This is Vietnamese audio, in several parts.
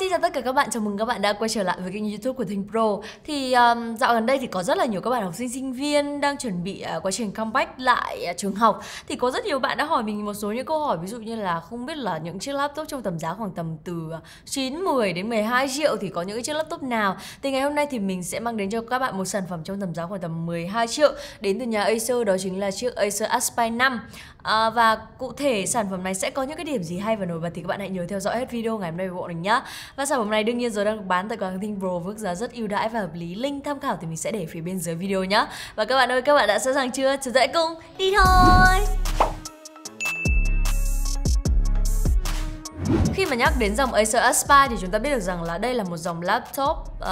xin chào tất cả các bạn. Chào mừng các bạn đã quay trở lại với kênh YouTube của Thinh Pro. Thì um, dạo gần đây thì có rất là nhiều các bạn học sinh sinh viên đang chuẩn bị uh, quá trình comeback lại uh, trường học. Thì có rất nhiều bạn đã hỏi mình một số những câu hỏi ví dụ như là không biết là những chiếc laptop trong tầm giá khoảng tầm từ 9 10 đến 12 triệu thì có những chiếc laptop nào. Thì ngày hôm nay thì mình sẽ mang đến cho các bạn một sản phẩm trong tầm giá khoảng tầm 12 triệu đến từ nhà Acer đó chính là chiếc Acer Aspire 5. À, và cụ thể sản phẩm này sẽ có những cái điểm gì hay và nổi bật thì các bạn hãy nhớ theo dõi hết video ngày hôm nay của bọn mình nhé. Và sản phẩm này đương nhiên rồi đang được bán tại cửa hàng Thinh Pro với giá rất ưu đãi và hợp lý. Link tham khảo thì mình sẽ để phía bên dưới video nhé. Và các bạn ơi, các bạn đã sẵn sàng chưa? Chúng ta hãy cùng đi thôi. nhắc đến dòng Acer Aspire thì chúng ta biết được rằng là đây là một dòng laptop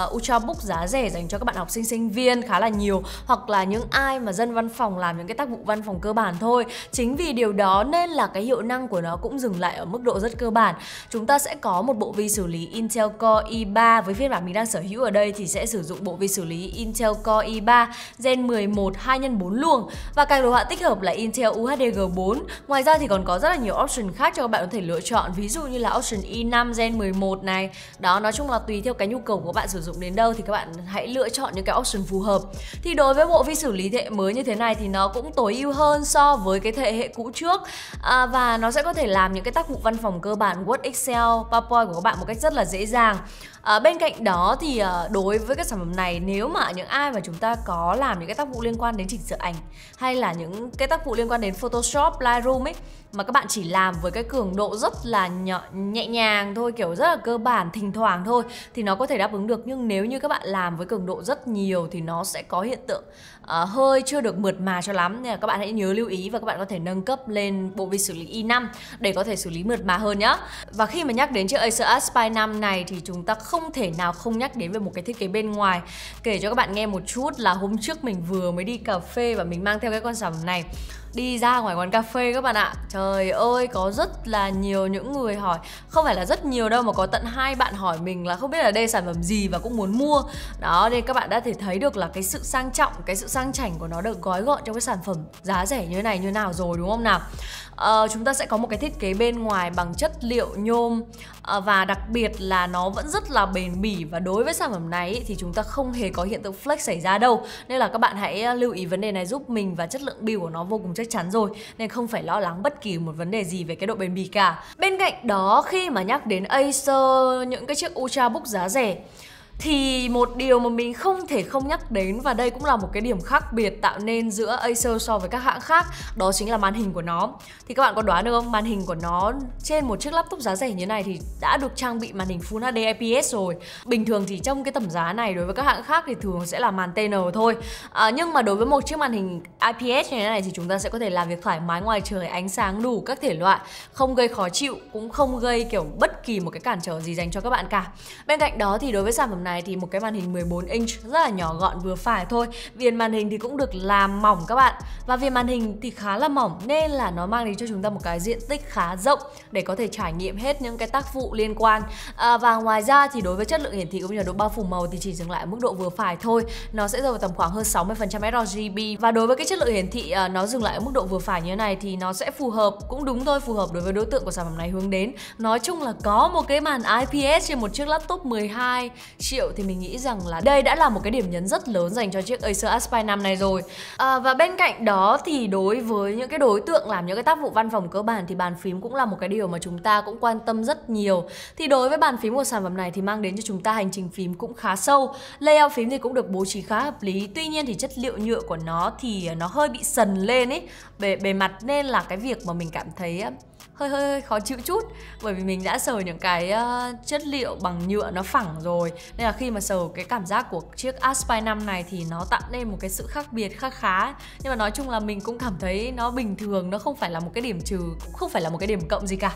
uh, ultrabook giá rẻ dành cho các bạn học sinh sinh viên khá là nhiều hoặc là những ai mà dân văn phòng làm những cái tác vụ văn phòng cơ bản thôi. Chính vì điều đó nên là cái hiệu năng của nó cũng dừng lại ở mức độ rất cơ bản. Chúng ta sẽ có một bộ vi xử lý Intel Core i3 với phiên bản mình đang sở hữu ở đây thì sẽ sử dụng bộ vi xử lý Intel Core i3 Gen 11 2 x 4 luồng và card đồ họa tích hợp là Intel UHD g 4 Ngoài ra thì còn có rất là nhiều option khác cho các bạn có thể lựa chọn ví dụ như là option option i5 e gen 11 này đó nói chung là tùy theo cái nhu cầu của bạn sử dụng đến đâu thì các bạn hãy lựa chọn những cái option phù hợp thì đối với bộ vi xử lý thế hệ mới như thế này thì nó cũng tối ưu hơn so với cái thế hệ cũ trước à, và nó sẽ có thể làm những cái tác vụ văn phòng cơ bản Word Excel PowerPoint của các bạn một cách rất là dễ dàng à, bên cạnh đó thì à, đối với các sản phẩm này nếu mà những ai mà chúng ta có làm những cái tác vụ liên quan đến chỉnh sửa ảnh hay là những cái tác vụ liên quan đến Photoshop, Lightroom ấy mà các bạn chỉ làm với cái cường độ rất là nhỏ, nhẹ nhàng thôi kiểu rất là cơ bản thỉnh thoảng thôi thì nó có thể đáp ứng được nhưng nếu như các bạn làm với cường độ rất nhiều thì nó sẽ có hiện tượng uh, hơi chưa được mượt mà cho lắm nên là các bạn hãy nhớ lưu ý và các bạn có thể nâng cấp lên bộ vi xử lý i5 để có thể xử lý mượt mà hơn nhá và khi mà nhắc đến chiếc Acer Aspire 5 này thì chúng ta không không thể nào không nhắc đến về một cái thiết kế bên ngoài kể cho các bạn nghe một chút là hôm trước mình vừa mới đi cà phê và mình mang theo cái con sản phẩm này đi ra ngoài quán cà phê các bạn ạ trời ơi có rất là nhiều những người hỏi không phải là rất nhiều đâu mà có tận hai bạn hỏi mình là không biết là đây sản phẩm gì và cũng muốn mua đó nên các bạn đã thể thấy được là cái sự sang trọng cái sự sang chảnh của nó được gói gọn trong cái sản phẩm giá rẻ như thế này như nào rồi đúng không nào uh, chúng ta sẽ có một cái thiết kế bên ngoài bằng chất liệu nhôm uh, và đặc biệt là nó vẫn rất là bền bỉ và đối với sản phẩm này thì chúng ta không hề có hiện tượng flex xảy ra đâu nên là các bạn hãy ờ, lưu ý vấn đề này giúp mình và chất lượng build của nó vô cùng chắc chắn rồi nên không phải lo lắng bất kỳ một vấn đề gì về cái độ bền bỉ cả bên cạnh đó khi mà nhắc đến Acer những cái chiếc Ultrabook giá rẻ thì một điều mà mình không thể không nhắc đến và đây cũng là một cái điểm khác biệt tạo nên giữa Acer so với các hãng khác đó chính là màn hình của nó. Thì các bạn có đoán được không? Màn hình của nó trên một chiếc laptop giá rẻ như này thì đã được trang bị màn hình Full HD IPS rồi. Bình thường thì trong cái tầm giá này đối với các hãng khác thì thường sẽ là màn TN thôi. À, nhưng mà đối với một chiếc màn hình IPS như thế này thì chúng ta sẽ có thể làm việc thoải mái ngoài trời ánh sáng đủ các thể loại, không gây khó chịu cũng không gây kiểu bất kỳ một cái cản trở gì dành cho các bạn cả. Bên cạnh đó thì đối với sản phẩm này thì một cái màn hình 14 inch rất là nhỏ gọn vừa phải thôi. Viền màn hình thì cũng được làm mỏng các bạn. Và viền màn hình thì khá là mỏng nên là nó mang đến cho chúng ta một cái diện tích khá rộng để có thể trải nghiệm hết những cái tác vụ liên quan. À, và ngoài ra thì đối với chất lượng hiển thị cũng như là độ bao phủ màu thì chỉ dừng lại ở mức độ vừa phải thôi. Nó sẽ rơi vào tầm khoảng hơn 60% sRGB và đối với cái chất lượng hiển thị à, nó dừng lại ở mức độ vừa phải như thế này thì nó sẽ phù hợp cũng đúng thôi, phù hợp đối với đối tượng của sản phẩm này hướng đến. Nói chung là có có một cái màn IPS trên một chiếc laptop 12 triệu thì mình nghĩ rằng là đây đã là một cái điểm nhấn rất lớn dành cho chiếc Acer Aspire 5 này rồi. À, và bên cạnh đó thì đối với những cái đối tượng làm những cái tác vụ văn phòng cơ bản thì bàn phím cũng là một cái điều mà chúng ta cũng quan tâm rất nhiều. Thì đối với bàn phím của sản phẩm này thì mang đến cho chúng ta hành trình phím cũng khá sâu. Layout phím thì cũng được bố trí khá hợp lý. Tuy nhiên thì chất liệu nhựa của nó thì nó hơi bị sần lên ấy, bề bề mặt nên là cái việc mà mình cảm thấy à, hơi hơi, hơi khó chịu chút bởi vì mình đã sờ những cái ờ, chất liệu bằng nhựa nó phẳng rồi nên là khi mà sờ cái cảm giác của chiếc Aspire 5 này thì nó tạo nên một cái sự khác biệt khá khá nhưng mà nói chung là mình cũng cảm thấy nó bình thường nó không phải là một cái điểm trừ cũng không phải là một cái điểm cộng gì cả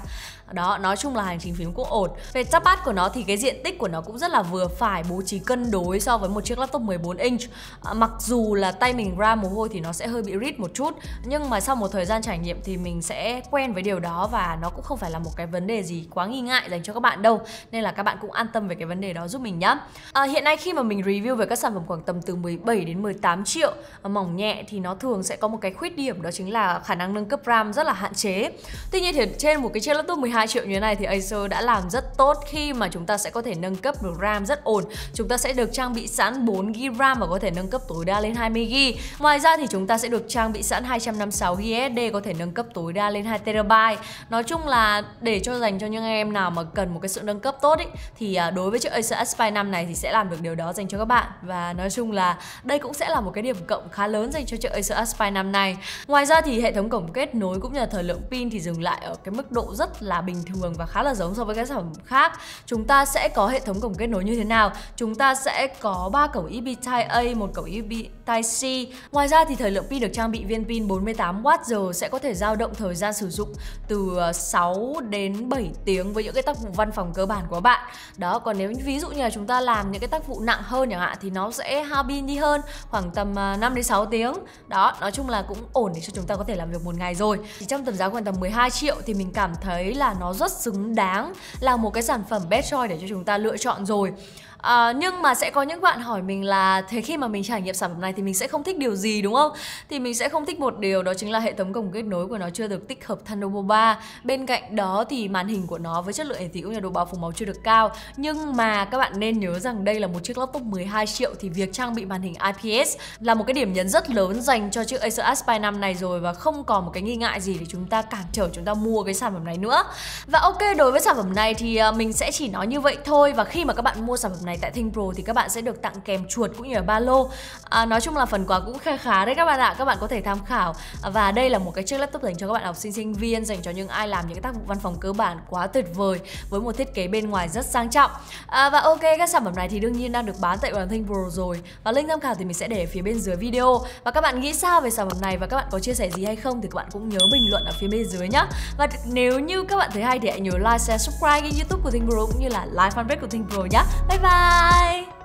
đó nói chung là hành trình phím cũng ổn về giáp bát của nó thì cái diện tích của nó cũng rất là vừa phải bố trí cân đối so với một chiếc laptop 14 inch à, mặc dù là tay mình ra mồ hôi thì nó sẽ hơi bị rít một chút nhưng mà sau một thời gian trải nghiệm thì mình sẽ quen với điều đó và nó cũng không phải là một cái vấn đề gì quá nghi ngại ngại dành cho các bạn đâu nên là các bạn cũng an tâm về cái vấn đề đó giúp mình nhá à, hiện nay khi mà mình review về các sản phẩm khoảng tầm từ 17 đến 18 triệu à, mỏng nhẹ thì nó thường sẽ có một cái khuyết điểm đó chính là khả năng nâng cấp RAM rất là hạn chế tuy nhiên thì trên một cái chiếc laptop 12 triệu như thế này thì Acer đã làm rất tốt khi mà chúng ta sẽ có thể nâng cấp được RAM rất ổn chúng ta sẽ được trang bị sẵn 4GB RAM và có thể nâng cấp tối đa lên 20GB ngoài ra thì chúng ta sẽ được trang bị sẵn 256GB SSD có thể nâng cấp tối đa lên 2 terabyte. nói chung là để cho dành cho những em nào nào mà cần một cái sự nâng cấp tốt ý, thì à, đối với chiếc Acer Aspire 5 này thì sẽ làm được điều đó dành cho các bạn và nói chung là đây cũng sẽ là một cái điểm cộng khá lớn dành cho chiếc Acer Aspire 5 này. Ngoài ra thì hệ thống cổng kết nối cũng như là thời lượng pin thì dừng lại ở cái mức độ rất là bình thường và khá là giống so với các sản phẩm khác. Chúng ta sẽ có hệ thống cổng kết nối như thế nào? Chúng ta sẽ có ba cổng USB e Type-A, một cổng USB e Type-C. Ngoài ra thì thời lượng pin được trang bị viên pin 48Wh sẽ có thể dao động thời gian sử dụng từ 6 à, đến 7 tiếng với những cái tác vụ văn phòng cơ bản của bạn đó còn nếu ví dụ như là chúng ta làm những cái tác vụ nặng hơn chẳng hạn thì nó sẽ hao pin đi hơn khoảng tầm 5 à, đến 6 tiếng đó nói chung là cũng ổn để cho chúng ta có thể làm việc một ngày rồi thì trong tầm giá khoảng tầm 12 triệu thì mình cảm thấy là nó rất xứng đáng là một cái sản phẩm best choice để cho chúng ta lựa chọn rồi à, nhưng mà sẽ có những bạn hỏi mình là thế khi mà mình trải nghiệm sản phẩm này thì mình sẽ không thích điều gì đúng không thì mình sẽ không thích một điều đó chính là hệ thống cổng kết nối của nó chưa được tích hợp Thunderbolt 3 bên cạnh đó thì màn hình của nó với chất lượng hiển thị cũng như độ bao phủ máu chưa được cao nhưng mà các bạn nên nhớ rằng đây là một chiếc laptop 12 triệu thì việc trang bị màn hình IPS là một cái điểm nhấn rất lớn dành cho chiếc Acer Aspire 5 này rồi và không còn một cái nghi ngại gì để chúng ta cản trở chúng ta mua cái sản phẩm này nữa và ok đối với sản phẩm này thì ờ, mình sẽ chỉ nói như vậy thôi và khi mà các bạn mua sản phẩm này tại Thanh Pro thì các bạn sẽ được tặng kèm chuột cũng như là ba lô. À, nói chung là phần quà cũng khá khá đấy các bạn ạ. Các bạn có thể tham khảo. À, và đây là một cái chiếc laptop dành cho các bạn học sinh sinh viên dành cho những ai làm những cái tác vụ văn phòng cơ bản quá tuyệt vời với một thiết kế bên ngoài rất sang trọng. À, và ok các sản phẩm này thì đương nhiên đang được bán tại đoàn Thanh Pro rồi. Và link tham khảo thì mình sẽ để ở phía bên dưới video. Và các bạn nghĩ sao về sản phẩm này và các bạn có chia sẻ gì hay không thì các bạn cũng nhớ bình luận ở phía bên dưới nhé Và nếu như các bạn thấy hay thì hãy nhớ like, share, subscribe kênh YouTube của Thanh Pro cũng như là like fanpage của Thanh Pro nhá. Bye bye. Bye!